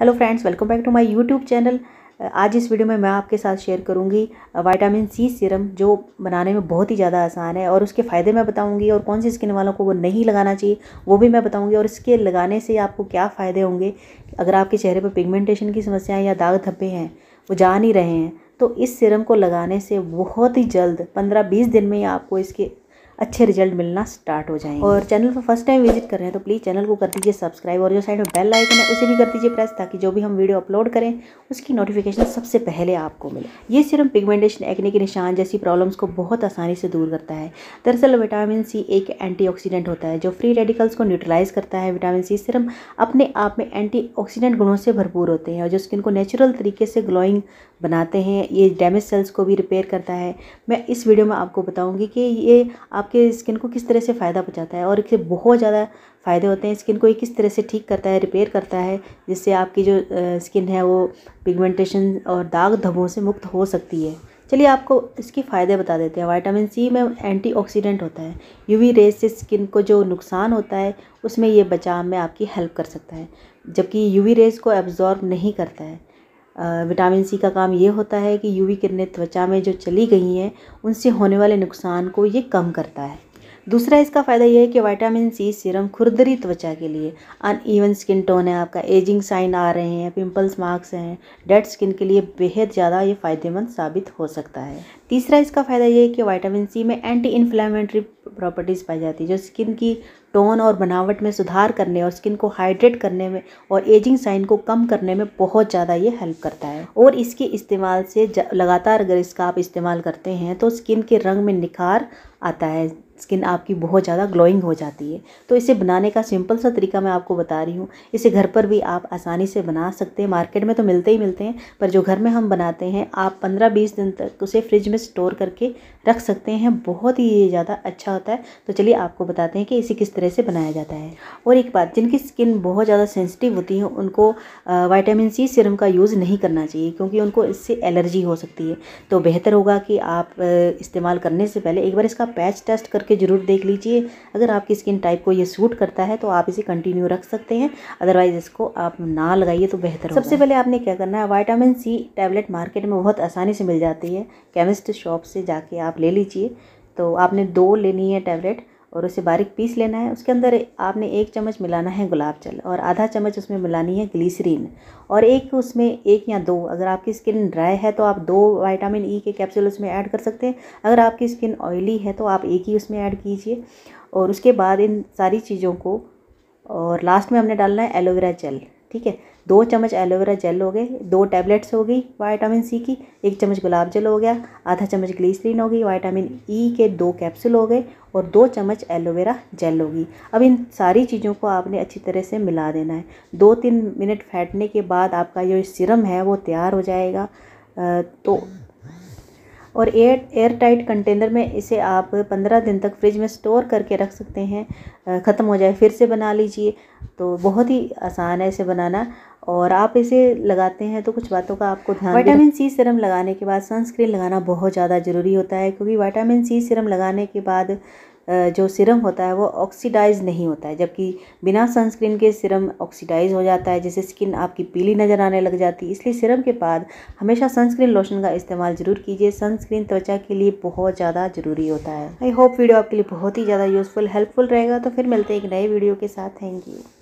hello friends welcome back to my YouTube channel आज इस video में मैं आपके साथ शेयर करूंगी विटामिन सी सीरम जो बनाने में बहुत ही ज़्यादा आसान है और उसके फ़ायदे मैं बताऊंगी और कौन सी स्किन वालों को वो नहीं लगाना चाहिए वो भी मैं बताऊंगी और इसके लगाने से आपको क्या फ़ायदे होंगे अगर आपके चेहरे पर पिगमेंटेशन की समस्याएँ या दाग धब्बे हैं वो जा नहीं रहे हैं तो इस सिरम को लगाने से बहुत ही जल्द पंद्रह बीस दिन में ही आपको इसके अच्छे रिजल्ट मिलना स्टार्ट हो जाएंगे और चैनल पर फर्स्ट टाइम विजिट कर रहे हैं तो प्लीज़ चैनल को कर दीजिए सब्सक्राइब और जो साइड में बेल आइकन है उसे भी कर दीजिए प्रेस ताकि जो भी हम वीडियो अपलोड करें उसकी नोटिफिकेशन सबसे पहले आपको मिले ये सिरम पिगमेंटेशन एक्ने के निशान जैसी प्रॉब्लम्स को बहुत आसानी से दूर करता है दरअसल विटामिन सी एक एंटी होता है जो फ्री रेडिकल्स को न्यूट्रलाइज करता है विटामिन सी सिरम अपने आप में एंटी गुणों से भरपूर होते हैं और जो स्किन को नेचुरल तरीके से ग्लोइंग बनाते हैं ये डैमेज सेल्स को भी रिपेयर करता है मैं इस वीडियो में आपको बताऊंगी कि ये आपके स्किन को किस तरह से फ़ायदा पहुंचाता है और इससे बहुत ज़्यादा फ़ायदे होते हैं स्किन को ये किस तरह से ठीक करता है रिपेयर करता है जिससे आपकी जो स्किन है वो पिगमेंटेशन और दाग धब्बों से मुक्त हो सकती है चलिए आपको इसके फ़ायदे बता देते हैं वाइटामिन सी में एंटी होता है वी रेज से स्किन को जो नुकसान होता है उसमें ये बचाव में आपकी हेल्प कर सकता है जबकि यू रेज को एब्जॉर्ब नहीं करता है विटामिन सी का काम ये होता है कि यू वी किरणें त्वचा में जो चली गई हैं उनसे होने वाले नुकसान को ये कम करता है दूसरा इसका फ़ायदा यह है कि विटामिन सी सीरम खुरदरी त्वचा के लिए ईवन स्किन टोन है आपका एजिंग साइन आ रहे हैं पिंपल्स मार्क्स हैं डेड स्किन के लिए बेहद ज़्यादा ये फ़ायदेमंद साबित हो सकता है तीसरा इसका फ़ायदा यह है कि विटामिन सी में एंटी इन्फ्लेमेटरी प्रॉपर्टीज़ पाई जाती है जो स्किन की टोन और बनावट में सुधार करने और स्किन को हाइड्रेट करने में और एजिंग साइन को कम करने में बहुत ज़्यादा ये हेल्प करता है और इसके इस्तेमाल से लगातार अगर इसका आप इस्तेमाल करते हैं तो स्किन के रंग में निखार आता है स्किन आपकी बहुत ज़्यादा ग्लोइंग हो जाती है तो इसे बनाने का सिंपल सा तरीका मैं आपको बता रही हूँ इसे घर पर भी आप आसानी से बना सकते हैं मार्केट में तो मिलते ही मिलते हैं पर जो घर में हम बनाते हैं आप 15-20 दिन तक उसे फ्रिज में स्टोर करके रख सकते हैं बहुत ही ज़्यादा अच्छा होता है तो चलिए आपको बताते हैं कि इसे किस तरह तरह से बनाया जाता है और एक बात जिनकी स्किन बहुत ज़्यादा सेंसिटिव होती है उनको वाइटामिन सी सिरम का यूज़ नहीं करना चाहिए क्योंकि उनको इससे एलर्जी हो सकती है तो बेहतर होगा कि आप इस्तेमाल करने से पहले एक बार इसका पैच टेस्ट करके ज़रूर देख लीजिए अगर आपकी स्किन टाइप को ये सूट करता है तो आप इसे कंटिन्यू रख सकते हैं अदरवाइज़ इसको आप ना लगाइए तो बेहतर सबसे पहले आपने क्या करना है वाइटामिन सी टैबलेट मार्केट में बहुत आसानी से मिल जाती है केमिस्ट शॉप से जाके आप ले लीजिए तो आपने दो लेनी है टैबलेट और उसे बारीक पीस लेना है उसके अंदर आपने एक चम्मच मिलाना है गुलाब जल और आधा चम्मच उसमें मिलानी है ग्लीसरीन और एक उसमें एक या दो अगर आपकी स्किन ड्राई है तो आप दो विटामिन ई के कैप्सूल उसमें ऐड कर सकते हैं अगर आपकी स्किन ऑयली है तो आप एक ही उसमें ऐड कीजिए और उसके बाद इन सारी चीज़ों को और लास्ट में हमने डालना है एलोवेरा जेल ठीक है दो चम्मच एलोवेरा जेल हो गए दो टैबलेट्स हो गई वाइटामिन सी की एक चम्मच गुलाब जल हो गया आधा चम्मच ग्लीसरीन हो गई वाइटामिन ई e के दो कैप्सूल हो गए और दो चम्मच एलोवेरा जेल होगी अब इन सारी चीज़ों को आपने अच्छी तरह से मिला देना है दो तीन मिनट फैटने के बाद आपका जो सिरम है वो तैयार हो जाएगा तो और एयर एयर टाइट कंटेनर में इसे आप पंद्रह दिन तक फ्रिज में स्टोर करके रख सकते हैं ख़त्म हो जाए फिर से बना लीजिए तो बहुत ही आसान है इसे बनाना और आप इसे लगाते हैं तो कुछ बातों का आपको ध्यान विटामिन सी सिरम लगाने के बाद सनस्क्रीन लगाना बहुत ज़्यादा ज़रूरी होता है क्योंकि विटामिन सी सिरम लगाने के बाद जो सीरम होता है वो ऑक्सीडाइज़ नहीं होता है जबकि बिना सनस्क्रीन के सीरम ऑक्सीडाइज़ हो जाता है जिससे स्किन आपकी पीली नज़र आने लग जाती है इसलिए सीरम के बाद हमेशा सनस्क्रीन लोशन का इस्तेमाल ज़रूर कीजिए सनस्क्रीन त्वचा के लिए बहुत ज़्यादा ज़रूरी होता है आई होप वीडियो आपके लिए बहुत ही ज़्यादा यूज़फुल हेल्पफुल रहेगा तो फिर मिलते हैं एक नए वीडियो के साथ थैंक यू